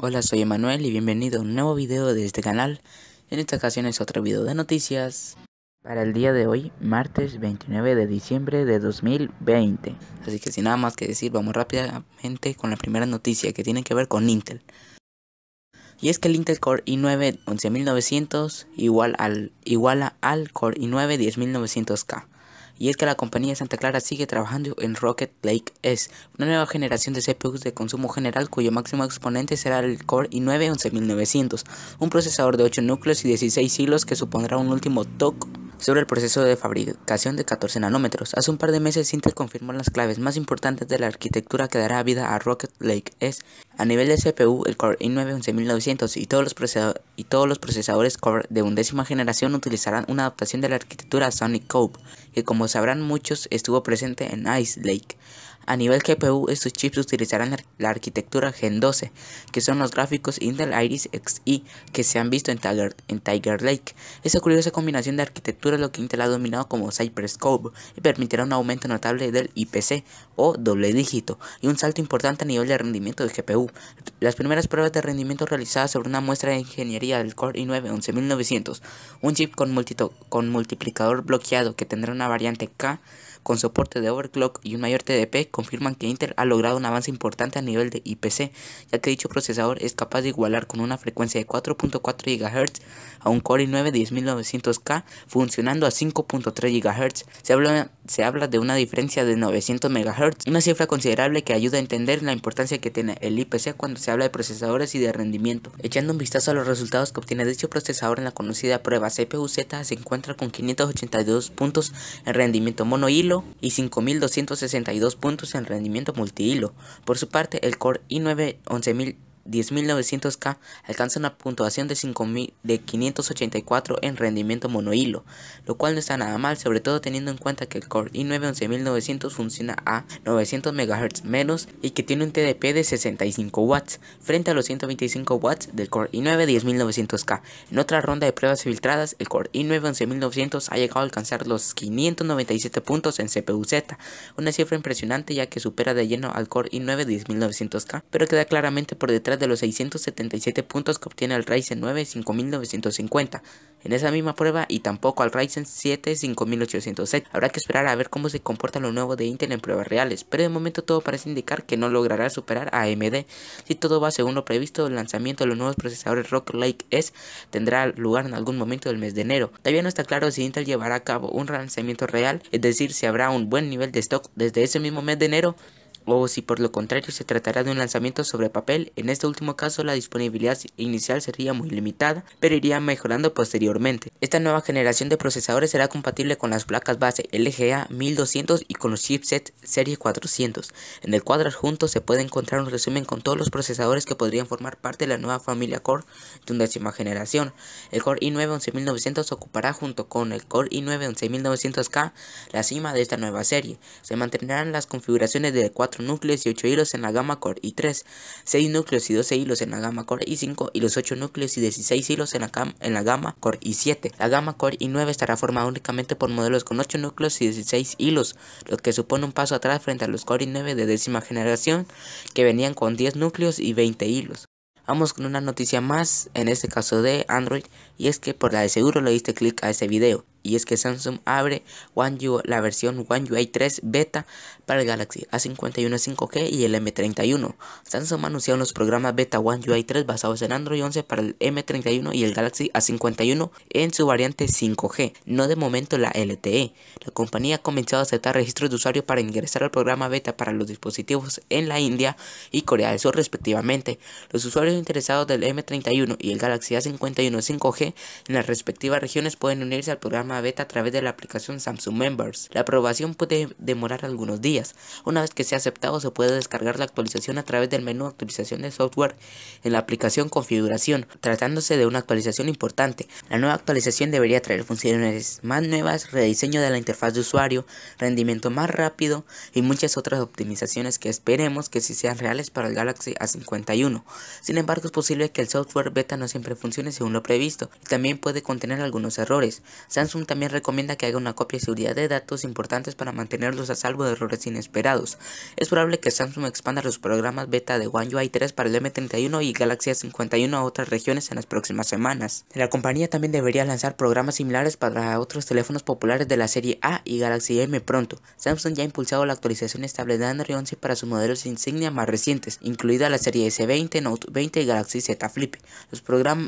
Hola, soy Emanuel y bienvenido a un nuevo video de este canal. En esta ocasión es otro video de noticias para el día de hoy, martes 29 de diciembre de 2020. Así que sin nada más que decir, vamos rápidamente con la primera noticia que tiene que ver con Intel. Y es que el Intel Core i9 11900 igual al, iguala al Core i9 10900K y es que la compañía Santa Clara sigue trabajando en Rocket Lake S, una nueva generación de CPUs de consumo general cuyo máximo exponente será el Core i9-11900, un procesador de 8 núcleos y 16 hilos que supondrá un último toque sobre el proceso de fabricación de 14 nanómetros. Hace un par de meses Intel confirmó las claves más importantes de la arquitectura que dará vida a Rocket Lake es a nivel de CPU el Core i9-11900 y todos los, y todos los procesadores Core de undécima generación utilizarán una adaptación de la arquitectura Sonic Cove, que como sabrán muchos estuvo presente en Ice Lake. A nivel GPU, estos chips utilizarán la arquitectura Gen 12, que son los gráficos Intel Iris Xe que se han visto en Tiger, en Tiger Lake. Esa curiosa combinación de arquitectura lo que Intel ha dominado como Cypress Cove y permitirá un aumento notable del IPC o doble dígito y un salto importante a nivel de rendimiento de GPU. Las primeras pruebas de rendimiento realizadas sobre una muestra de ingeniería del Core i9 11900, un chip con, con multiplicador bloqueado que tendrá una variante K con soporte de overclock y un mayor TDP confirman que Intel ha logrado un avance importante a nivel de IPC, ya que dicho procesador es capaz de igualar con una frecuencia de 4.4 GHz a un Core i9 10900K funcionando a 5.3 GHz. Se habla se habla de una diferencia de 900 MHz, una cifra considerable que ayuda a entender la importancia que tiene el IPC cuando se habla de procesadores y de rendimiento. Echando un vistazo a los resultados que obtiene dicho procesador en la conocida prueba CPU-Z, se encuentra con 582 puntos en rendimiento monohilo y 5262 puntos en rendimiento multihilo. Por su parte, el Core i9 11000 10900K alcanza una puntuación de, 5, 584 en rendimiento monohilo, lo cual no está nada mal, sobre todo teniendo en cuenta que el Core i9-11900 funciona a 900 MHz menos y que tiene un TDP de 65 watts, frente a los 125 watts del Core i9-10900K. En otra ronda de pruebas filtradas, el Core i9-11900 ha llegado a alcanzar los 597 puntos en CPU-Z, una cifra impresionante ya que supera de lleno al Core i9-10900K, pero queda claramente por detrás de los 677 puntos que obtiene el Ryzen 9 5950 en esa misma prueba y tampoco al Ryzen 7 5806 Habrá que esperar a ver cómo se comporta lo nuevo de Intel en pruebas reales, pero de momento todo parece indicar que no logrará superar a AMD. Si todo va según lo previsto, el lanzamiento de los nuevos procesadores Rock Lake S tendrá lugar en algún momento del mes de enero. Todavía no está claro si Intel llevará a cabo un lanzamiento real, es decir, si habrá un buen nivel de stock desde ese mismo mes de enero o si por lo contrario se tratará de un lanzamiento sobre papel, en este último caso la disponibilidad inicial sería muy limitada, pero iría mejorando posteriormente. Esta nueva generación de procesadores será compatible con las placas base LGA 1200 y con los chipsets serie 400. En el cuadro adjunto se puede encontrar un resumen con todos los procesadores que podrían formar parte de la nueva familia Core de undécima generación. El Core i9 11900 ocupará junto con el Core i9 11900K la cima de esta nueva serie. Se mantendrán las configuraciones de 4 núcleos y 8 hilos en la gama core i3, 6 núcleos y 12 hilos en la gama core i5 y los 8 núcleos y 16 hilos en la, en la gama core i7. La gama core i9 estará formada únicamente por modelos con 8 núcleos y 16 hilos, lo que supone un paso atrás frente a los core i9 de décima generación que venían con 10 núcleos y 20 hilos. Vamos con una noticia más, en este caso de Android, y es que por la de seguro le diste clic a ese video. Y es que Samsung abre One la versión One UI 3 Beta para el Galaxy A51 5G y el M31. Samsung ha anunciado los programas Beta One UI 3 basados en Android 11 para el M31 y el Galaxy A51 en su variante 5G, no de momento la LTE. La compañía ha comenzado a aceptar registros de usuarios para ingresar al programa Beta para los dispositivos en la India y Corea del Sur respectivamente. Los usuarios interesados del M31 y el Galaxy A51 5G en las respectivas regiones pueden unirse al programa Beta a través de la aplicación Samsung Members. La aprobación puede demorar algunos días. Una vez que sea aceptado, se puede descargar la actualización a través del menú actualización de software en la aplicación configuración, tratándose de una actualización importante. La nueva actualización debería traer funciones más nuevas, rediseño de la interfaz de usuario, rendimiento más rápido y muchas otras optimizaciones que esperemos que sí sean reales para el Galaxy A51. Sin embargo, es posible que el software beta no siempre funcione según lo previsto y también puede contener algunos errores. Samsung también recomienda que haga una copia de seguridad de datos importantes para mantenerlos a salvo de errores inesperados. Es probable que Samsung expanda los programas beta de One UI 3 para el M31 y Galaxy a 51 a otras regiones en las próximas semanas. La compañía también debería lanzar programas similares para otros teléfonos populares de la serie A y Galaxy M pronto. Samsung ya ha impulsado la actualización estable de Android 11 para sus modelos insignia más recientes, incluida la serie S20, Note 20 y Galaxy Z Flip. Los,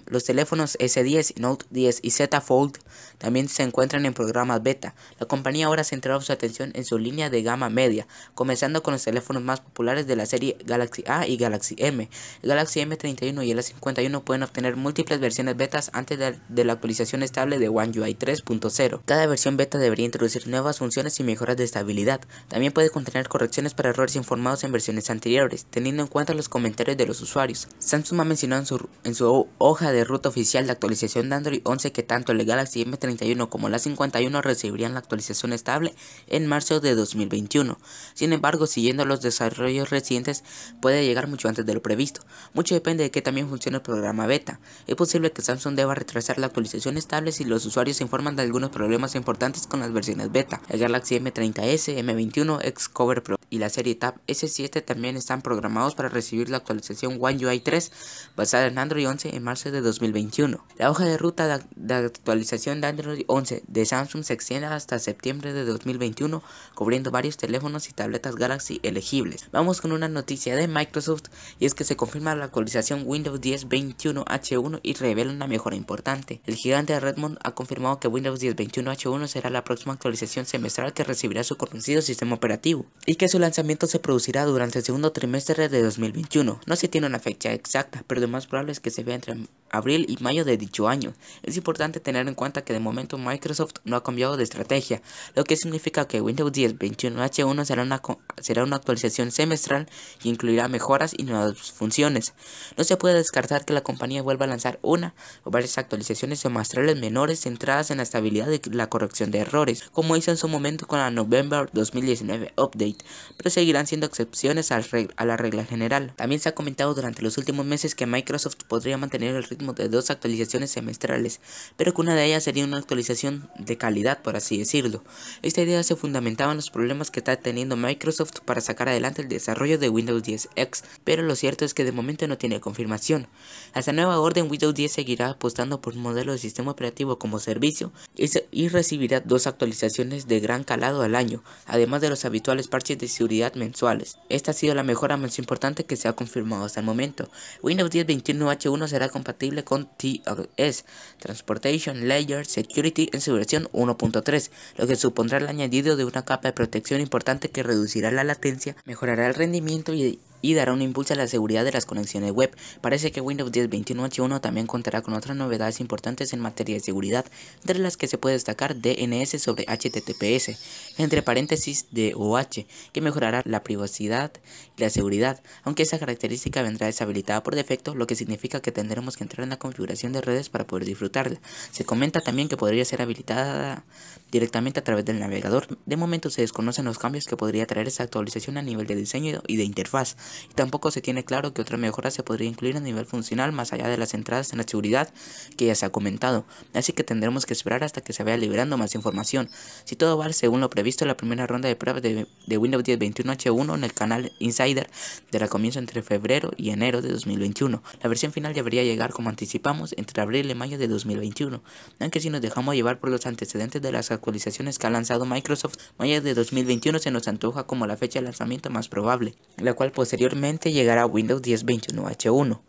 los teléfonos S10, Note 10 y Z Fold también se encuentran en programas beta. La compañía ahora ha centrado su atención en su línea de gama media comenzando con los teléfonos más populares de la serie Galaxy A y Galaxy M. El Galaxy M31 y el A51 pueden obtener múltiples versiones betas antes de, la actualización estable de One UI 3.0. Cada versión beta debería introducir nuevas funciones y mejoras de estabilidad. También puede contener correcciones para errores informados en versiones anteriores, teniendo en cuenta los comentarios de los usuarios. Samsung ha mencionado en su, hoja de ruta oficial de actualización de Android 11 que tanto el Galaxy M31 como el A51 recibirían la actualización estable en marzo de 2021. Sin embargo, siguiendo los desarrollos recientes, puede llegar mucho antes de lo previsto. Mucho depende de que también funcione el programa beta. Es posible que Samsung deba retrasar la actualización estable si los usuarios se informan de algunos problemas importantes con las versiones beta. El Galaxy M30S, M21, Xcover Pro y la serie Tab S7 también están programados para recibir la actualización One UI 3 basada en Android 11 en marzo de 2021. La hoja de ruta de actualización de Android 11 de Samsung se extiende hasta septiembre de 2021 cubriendo varios teléfonos y tabletas Galaxy elegibles. Vamos con una noticia de Microsoft y es que se confirma la actualización Windows 10 21H1 y revela una mejora importante. El gigante de Redmond ha confirmado que Windows 10 21H1 será la próxima actualización semestral que recibirá su conocido sistema operativo y que su lanzamiento se producirá durante el segundo trimestre de 2021. No se tiene una fecha exacta, pero lo más probable es que se vea entre abril y mayo de dicho año. Es importante tener en cuenta que de momento Microsoft no ha cambiado de estrategia, lo que significa que Windows 10 21H1 será una, será una actualización semestral y incluirá mejoras y nuevas funciones. No se puede descartar que la compañía vuelva a lanzar una o varias actualizaciones semestrales menores centradas en la estabilidad y la corrección de errores, como hizo en su momento con la November 2019 Update, pero seguirán siendo excepciones a la regla general. También se ha comentado durante los últimos meses que Microsoft podría mantener el ritmo de dos actualizaciones semestrales, pero que una de ellas sería una actualización de calidad, por así decirlo. Esta idea se fundamentaba en los problemas que está teniendo Microsoft para sacar adelante el desarrollo de Windows 10 X, pero lo cierto es que de momento no tiene confirmación. Hasta nueva orden, Windows 10 seguirá apostando por un modelo de sistema operativo como servicio y recibirá dos actualizaciones de gran calado al año, además de los habituales parches de seguridad mensuales. Esta ha sido la mejora más importante que se ha confirmado hasta el momento. Windows 10 21H1 será compatible con TLS, Transportation Layer Security, en su versión 1.3, lo que supondrá el añadido de una capa de protección importante que reducirá la latencia, mejorará el rendimiento y y dará un impulso a la seguridad de las conexiones web. Parece que Windows 10 21H1 también contará con otras novedades importantes en materia de seguridad, entre las que se puede destacar DNS sobre HTTPS, entre paréntesis DOH, que mejorará la privacidad y la seguridad, aunque esa característica vendrá deshabilitada por defecto, lo que significa que tendremos que entrar en la configuración de redes para poder disfrutarla. Se comenta también que podría ser habilitada directamente a través del navegador. De momento se desconocen los cambios que podría traer esa actualización a nivel de diseño y de interfaz y tampoco se tiene claro que otra mejora se podría incluir a nivel funcional más allá de las entradas en la seguridad que ya se ha comentado, así que tendremos que esperar hasta que se vaya liberando más información. Si todo va según lo previsto, la primera ronda de pruebas de, Windows 10 21H1 en el canal Insider dará comienzo entre febrero y enero de 2021. La versión final debería llegar como anticipamos entre abril y mayo de 2021, aunque si nos dejamos llevar por los antecedentes de las actualizaciones que ha lanzado Microsoft, mayo de 2021 se nos antoja como la fecha de lanzamiento más probable, la cual posee pues, posteriormente llegará Windows 10 21H1.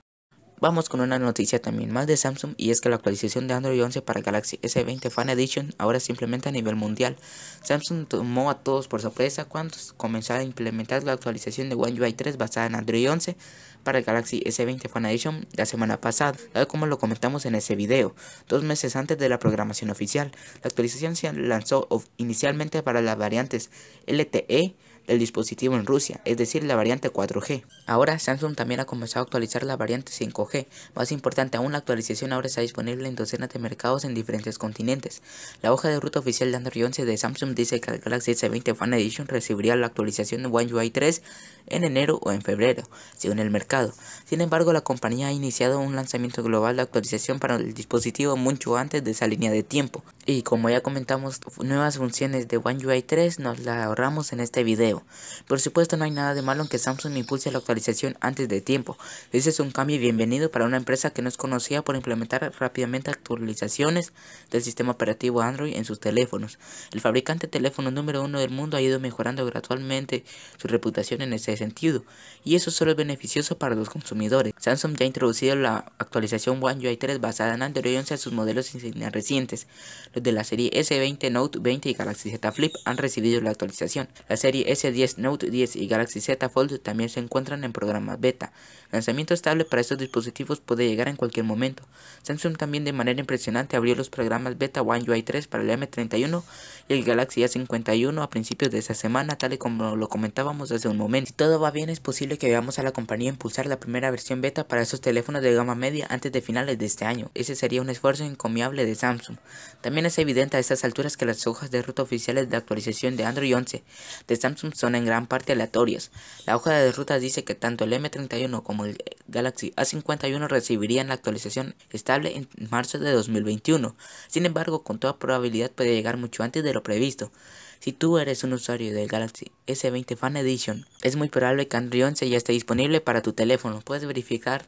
Vamos con una noticia también más de Samsung y es que la actualización de Android 11 para Galaxy S20 Fan Edition ahora se implementa a nivel mundial. Samsung tomó a todos por sorpresa cuando comenzó a implementar la actualización de One UI 3 basada en Android 11 para el Galaxy S20 Fan Edition la semana pasada, tal como lo comentamos en ese video, dos meses antes de la programación oficial. La actualización se lanzó inicialmente para las variantes LTE, el dispositivo en Rusia, es decir, la variante 4G. Ahora Samsung también ha comenzado a actualizar la variante 5G. Más importante aún, la actualización ahora está disponible en docenas de mercados en diferentes continentes. La hoja de ruta oficial de Android 11 de Samsung dice que el Galaxy S20 Fan Edition recibiría la actualización de One UI 3 en enero o en febrero, según el mercado. Sin embargo, la compañía ha iniciado un lanzamiento global de actualización para el dispositivo mucho antes de esa línea de tiempo. Y como ya comentamos, nuevas funciones de One UI 3 nos las ahorramos en este video. Por supuesto no hay nada de malo en que Samsung impulse la actualización antes de tiempo. Ese es un cambio bienvenido para una empresa que no es conocida por implementar rápidamente actualizaciones del sistema operativo Android en sus teléfonos. El fabricante de teléfonos número uno del mundo ha ido mejorando gradualmente su reputación en ese sentido, y eso solo es beneficioso para los consumidores. Samsung ya ha introducido la actualización One UI 3 basada en Android 11 a sus modelos insignia recientes. Los de la serie S20, Note 20 y Galaxy Z Flip han recibido la actualización. La serie S 10 Note 10 y Galaxy Z Fold también se encuentran en programas beta. Lanzamiento estable para estos dispositivos puede llegar en cualquier momento. Samsung también de manera impresionante abrió los programas beta One UI 3 para el M31 y el Galaxy A51 a principios de esta semana, tal y como lo comentábamos hace un momento. Si todo va bien, es posible que veamos a la compañía impulsar la primera versión beta para esos teléfonos de gama media antes de finales de este año. Ese sería un esfuerzo encomiable de Samsung. También es evidente a estas alturas que las hojas de ruta oficiales de actualización de Android 11 de Samsung son en gran parte aleatorias. La hoja de rutas dice que tanto el M31 como el Galaxy A51 recibirían la actualización estable en marzo de 2021. Sin embargo, con toda probabilidad puede llegar mucho antes de lo previsto. Si tú eres un usuario del Galaxy S20 Fan Edition, es muy probable que Android 11 ya esté disponible para tu teléfono. Puedes verificar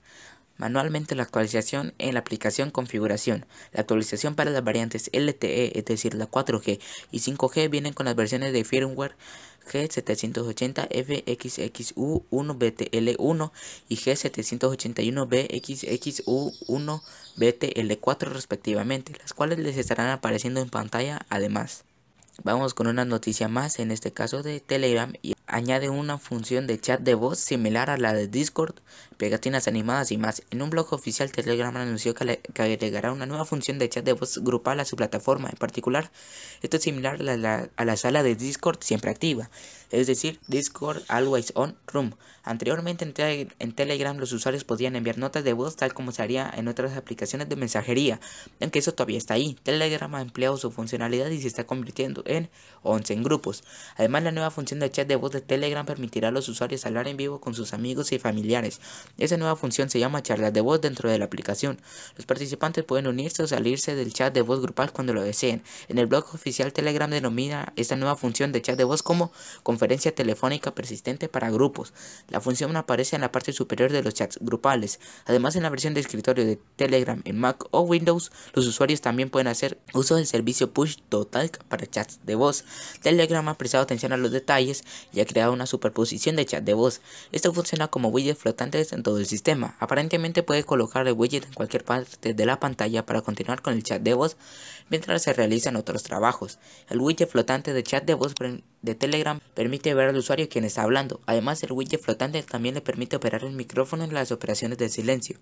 manualmente la actualización en la aplicación configuración. La actualización para las variantes LTE, es decir, la 4G y 5G vienen con las versiones de firmware G780 FXXU1 BTL1 y G781 BXXU1 BTL4 respectivamente, las cuales les estarán apareciendo en pantalla además. Vamos con una noticia más, en este caso de Telegram y añade una función de chat de voz similar a la de Discord, pegatinas animadas y más. En un blog oficial Telegram anunció que, agregará una nueva función de chat de voz grupal a su plataforma. En particular, esto es similar a la, sala de Discord siempre activa, es decir, Discord Always On Room. Anteriormente en, Telegram los usuarios podían enviar notas de voz tal como se haría en otras aplicaciones de mensajería, aunque eso todavía está ahí. Telegram ha empleado su funcionalidad y se está convirtiendo en 11 en grupos. Además, la nueva función de chat de voz de Telegram permitirá a los usuarios hablar en vivo con sus amigos y familiares. Esa nueva función se llama charlas de voz dentro de la aplicación. Los participantes pueden unirse o salirse del chat de voz grupal cuando lo deseen. En el blog oficial Telegram denomina esta nueva función de chat de voz como conferencia telefónica persistente para grupos. La función aparece en la parte superior de los chats grupales. Además, en la versión de escritorio de Telegram en Mac o Windows, los usuarios también pueden hacer uso del servicio Push Total para chats de voz. Telegram ha prestado atención a los detalles y creado una superposición de chat de voz. Esto funciona como widget flotantes en todo el sistema. Aparentemente puede colocar el widget en cualquier parte de la pantalla para continuar con el chat de voz mientras se realizan otros trabajos. El widget flotante de chat de voz de Telegram permite ver al usuario quien está hablando. Además, el widget flotante también le permite operar el micrófono en las operaciones de silencio.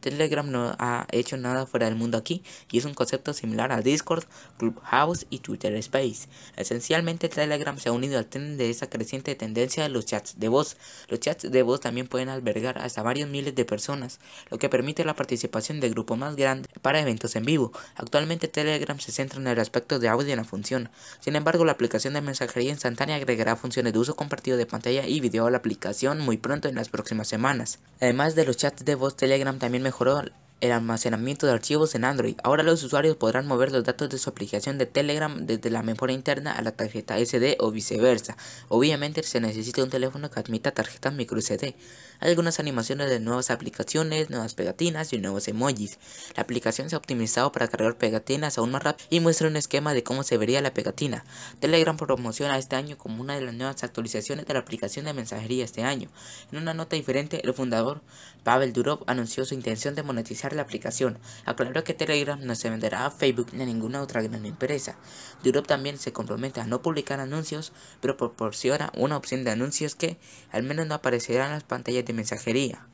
Telegram no ha hecho nada fuera del mundo aquí y es un concepto similar a Discord, Clubhouse y Twitter Space. Esencialmente Telegram se ha unido al tren de esa creciente tendencia de los chats de voz. Los chats de voz también pueden albergar hasta varios miles de personas, lo que permite la participación de grupos más grandes para eventos en vivo. Actualmente Telegram se centra en el aspecto de audio en la función. Sin embargo, la aplicación de mensajería instantánea agregará funciones de uso compartido de pantalla y video a la aplicación muy pronto en las próximas semanas. Además de los chats de voz, Telegram también me mejoró el almacenamiento de archivos en Android. Ahora los usuarios podrán mover los datos de su aplicación de Telegram desde la memoria interna a la tarjeta SD o viceversa. Obviamente se necesita un teléfono que admita tarjetas microSD algunas animaciones de nuevas aplicaciones, nuevas pegatinas y nuevos emojis. La aplicación se ha optimizado para cargar pegatinas aún más rápido y muestra un esquema de cómo se vería la pegatina. Telegram promociona este año como una de las nuevas actualizaciones de la aplicación de mensajería este año. En una nota diferente, el fundador Pavel Durov anunció su intención de monetizar la aplicación. Aclaró que Telegram no se venderá a Facebook ni a ninguna otra gran empresa. Durov también se compromete a no publicar anuncios, pero proporciona una opción de anuncios que al menos no aparecerán en las pantallas de mensajería.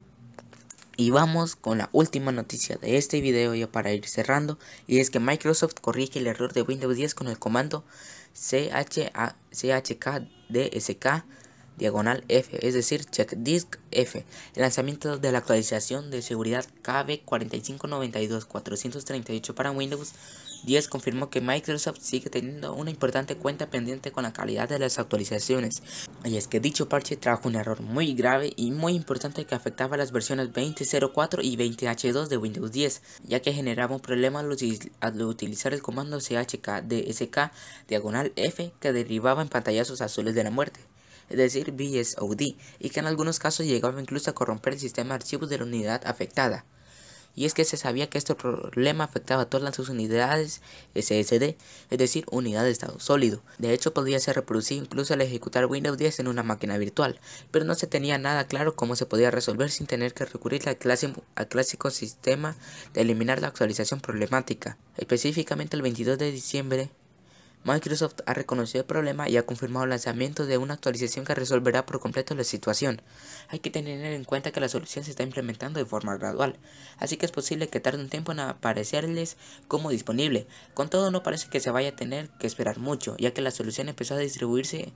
Y vamos con la última noticia de este video ya para ir cerrando y es que Microsoft corrige el error de Windows 10 con el comando chkdsk diagonal F, es decir, check disk F. El lanzamiento de la actualización de seguridad KB4592438 para Windows 10 confirmó que Microsoft sigue teniendo una importante cuenta pendiente con la calidad de las actualizaciones, y es que dicho parche trajo un error muy grave y muy importante que afectaba las versiones 20.04 y 20H2 de Windows 10, ya que generaba un problema al, utilizar el comando chkdsk diagonal F que derivaba en pantallazos azules de la muerte es decir BSOD, y que en algunos casos llegaba incluso a corromper el sistema de archivos de la unidad afectada y es que se sabía que este problema afectaba a todas sus unidades SSD, es decir, unidades de estado sólido. De hecho, podía ser reproducido incluso al ejecutar Windows 10 en una máquina virtual, pero no se tenía nada claro cómo se podía resolver sin tener que recurrir al, clásico, al clásico sistema de eliminar la actualización problemática. Específicamente el 22 de diciembre Microsoft ha reconocido el problema y ha confirmado el lanzamiento de una actualización que resolverá por completo la situación. Hay que tener en cuenta que la solución se está implementando de forma gradual, así que es posible que tarde un tiempo en aparecerles como disponible. Con todo no parece que se vaya a tener que esperar mucho, ya que la solución empezó a distribuirse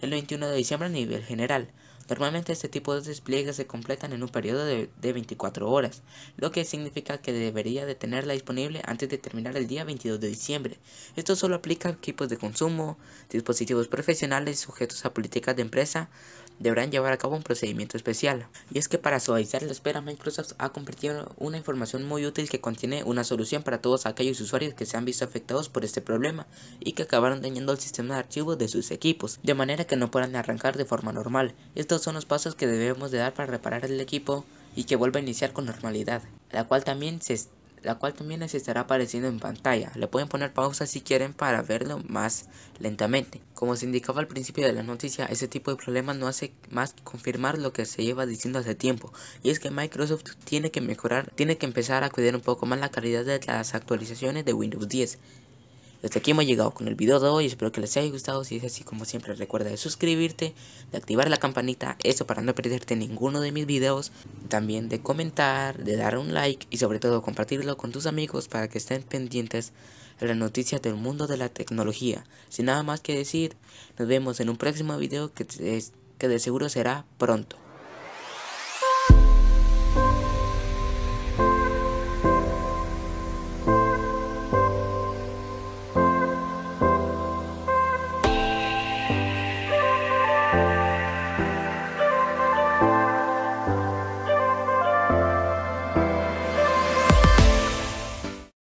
el 21 de diciembre a nivel general. Normalmente este tipo de despliegues se completan en un periodo de, de, 24 horas, lo que significa que debería de tenerla disponible antes de terminar el día 22 de diciembre. Esto solo aplica a equipos de consumo, dispositivos profesionales sujetos a políticas de empresa deberán llevar a cabo un procedimiento especial. Y es que para suavizar la espera, Microsoft ha compartido una información muy útil que contiene una solución para todos aquellos usuarios que se han visto afectados por este problema y que acabaron dañando el sistema de archivos de sus equipos, de manera que no puedan arrancar de forma normal. Estos son los pasos que debemos de dar para reparar el equipo y que vuelva a iniciar con normalidad, la cual también se la cual también les estará apareciendo en pantalla. Le pueden poner pausa si quieren para verlo más lentamente. Como se indicaba al principio de la noticia, ese tipo de problemas no hace más que confirmar lo que se lleva diciendo hace tiempo, y es que Microsoft tiene que mejorar, tiene que empezar a cuidar un poco más la calidad de las actualizaciones de Windows 10. Desde aquí hemos llegado con el video de hoy, espero que les haya gustado, si es así como siempre recuerda de suscribirte, de activar la campanita, eso para no perderte ninguno de mis videos, también de comentar, de dar un like y sobre todo compartirlo con tus amigos para que estén pendientes de las noticias del mundo de la tecnología. Sin nada más que decir, nos vemos en un próximo video que, que de seguro será pronto.